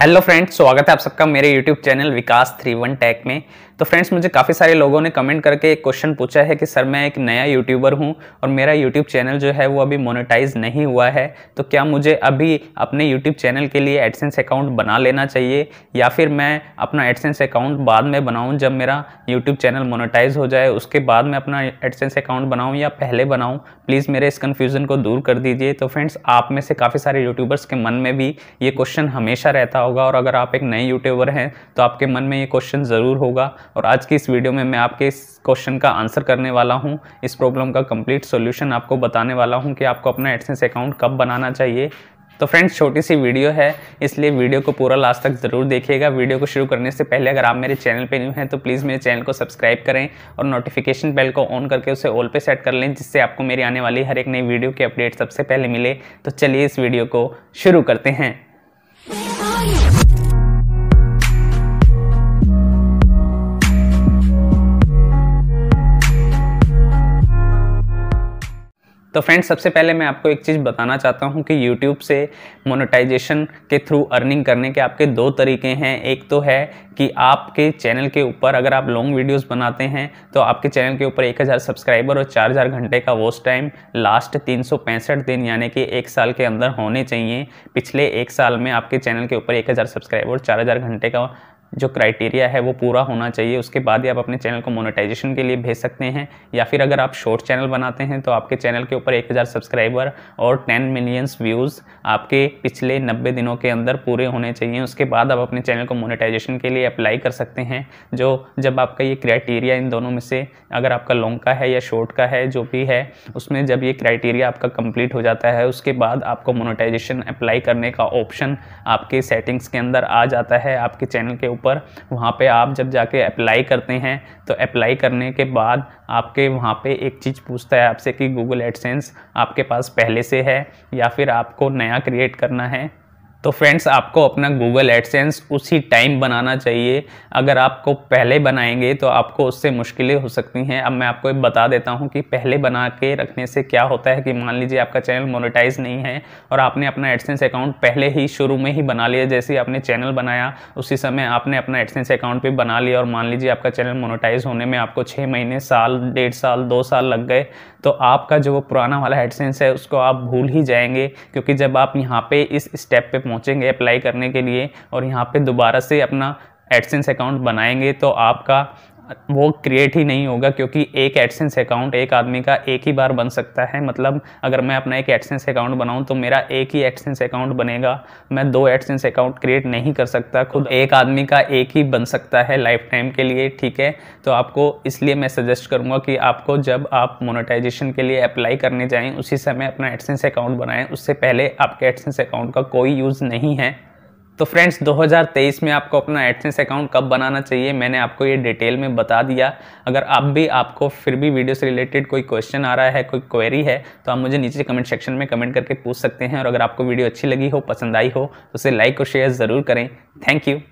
hello friends स्वागत है आप सबका मेरे YouTube channel Vikas three one tech में तो फ्रेंड्स मुझे काफ़ी सारे लोगों ने कमेंट करके एक क्वेश्चन पूछा है कि सर मैं एक नया यूट्यूबर हूँ और मेरा यूट्यूब चैनल जो है वो अभी मोनेटाइज नहीं हुआ है तो क्या मुझे अभी अपने यूट्यूब चैनल के लिए एडसेंस अकाउंट बना लेना चाहिए या फिर मैं अपना एडसेंस अकाउंट बाद में बनाऊँ जब मेरा यूट्यूब चैनल मोनिटाइज़ हो जाए उसके बाद मैं अपना एडसेंस अकाउंट बनाऊँ या पहले बनाऊँ प्लीज़ मेरे इस कन्फ्यूज़न को दूर कर दीजिए तो फ्रेंड्स आप में से काफ़ी सारे यूट्यूबर्स के मन में भी ये क्वेश्चन हमेशा रहता होगा और अगर आप एक नए यूट्यूबर हैं तो आपके मन में ये क्वेश्चन ज़रूर होगा और आज की इस वीडियो में मैं आपके इस क्वेश्चन का आंसर करने वाला हूं इस प्रॉब्लम का कंप्लीट सॉल्यूशन आपको बताने वाला हूं कि आपको अपना एडसेंस अकाउंट कब बनाना चाहिए तो फ्रेंड्स छोटी सी वीडियो है इसलिए वीडियो को पूरा लास्ट तक ज़रूर देखिएगा वीडियो को शुरू करने से पहले अगर आप मेरे चैनल पे न्यू हैं तो प्लीज़ मेरे चैनल को सब्सक्राइब करें और नोटिफिकेशन बेल को ऑन करके उसे ऑल पे सेट कर लें जिससे आपको मेरी आने वाली हर एक नई वीडियो की अपडेट सबसे पहले मिले तो चलिए इस वीडियो को शुरू करते हैं तो फ्रेंड्स सबसे पहले मैं आपको एक चीज़ बताना चाहता हूँ कि यूट्यूब से मोनेटाइजेशन के थ्रू अर्निंग करने के आपके दो तरीके हैं एक तो है कि आपके चैनल के ऊपर अगर आप लॉन्ग वीडियोस बनाते हैं तो आपके चैनल के ऊपर 1000 सब्सक्राइबर और 4000 घंटे का वॉच टाइम लास्ट तीन दिन यानी कि एक साल के अंदर होने चाहिए पिछले एक साल में आपके चैनल के ऊपर एक सब्सक्राइबर और चार घंटे का जो क्राइटेरिया है वो पूरा होना चाहिए उसके बाद ही आप अपने चैनल को मोनेटाइजेशन के लिए भेज सकते हैं या फिर अगर आप शॉर्ट चैनल बनाते हैं तो आपके चैनल के ऊपर 1000 सब्सक्राइबर और 10 मिलियंस व्यूज़ आपके पिछले 90 दिनों के अंदर पूरे होने चाहिए उसके बाद आप अपने चैनल को मोनिटाइजेशन के लिए अप्लाई कर सकते हैं जो जब आपका ये क्राइटेरिया इन दोनों में से अगर आपका लॉन्ग का है या शॉर्ट का है जो भी है उसमें जब ये क्राइटेरिया आपका कम्प्लीट हो जाता है उसके बाद आपको मोनिटाइजेशन अप्लाई करने का ऑप्शन आपके सेटिंग्स के अंदर आ जाता है आपके चैनल के ऊपर ऊपर वहाँ पे आप जब जाके अप्लाई करते हैं तो अप्लाई करने के बाद आपके वहाँ पे एक चीज़ पूछता है आपसे कि गूगल एडसेंस आपके पास पहले से है या फिर आपको नया क्रिएट करना है तो फ्रेंड्स आपको अपना गूगल एडसेंस उसी टाइम बनाना चाहिए अगर आपको पहले बनाएंगे तो आपको उससे मुश्किलें हो सकती हैं अब मैं आपको बता देता हूं कि पहले बना के रखने से क्या होता है कि मान लीजिए आपका चैनल मोनेटाइज नहीं है और आपने अपना एडसेंस अकाउंट पहले ही शुरू में ही बना लिया जैसे आपने चैनल बनाया उसी समय आपने अपना एडसेंस अकाउंट भी बना लिया और मान लीजिए आपका चैनल मोनोटाइज होने में आपको छः महीने साल डेढ़ साल दो साल लग गए तो आपका जो वो पुराना वाला एडसेंस है उसको आप भूल ही जाएंगे क्योंकि जब आप यहाँ पर इस स्टेप पर पहुँचेंगे अप्लाई करने के लिए और यहाँ पर दोबारा से अपना एडसेंस अकाउंट बनाएंगे तो आपका वो क्रिएट ही नहीं होगा क्योंकि एक एडसेंस अकाउंट एक आदमी का एक ही बार बन सकता है मतलब अगर मैं अपना एक एडसेंस अकाउंट बनाऊं तो मेरा एक ही एडसेंस अकाउंट बनेगा मैं दो एडसेंस अकाउंट क्रिएट नहीं कर सकता खुद एक आदमी का एक ही बन सकता है लाइफ टाइम के लिए ठीक है तो आपको इसलिए मैं सजेस्ट करूँगा कि आपको जब आप मोनोटाइजेशन के लिए अप्लाई करने जाएँ उसी समय अपना एडसेंस अकाउंट बनाएँ उससे पहले आपके एडसेंस अकाउंट का कोई यूज़ नहीं है तो फ्रेंड्स 2023 में आपको अपना एडसेंस अकाउंट कब बनाना चाहिए मैंने आपको ये डिटेल में बता दिया अगर आप भी आपको फिर भी वीडियो से रिलेटेड कोई क्वेश्चन आ रहा है कोई क्वेरी है तो आप मुझे नीचे कमेंट सेक्शन में कमेंट करके पूछ सकते हैं और अगर आपको वीडियो अच्छी लगी हो पसंद आई हो तो उसे लाइक और शेयर ज़रूर करें थैंक यू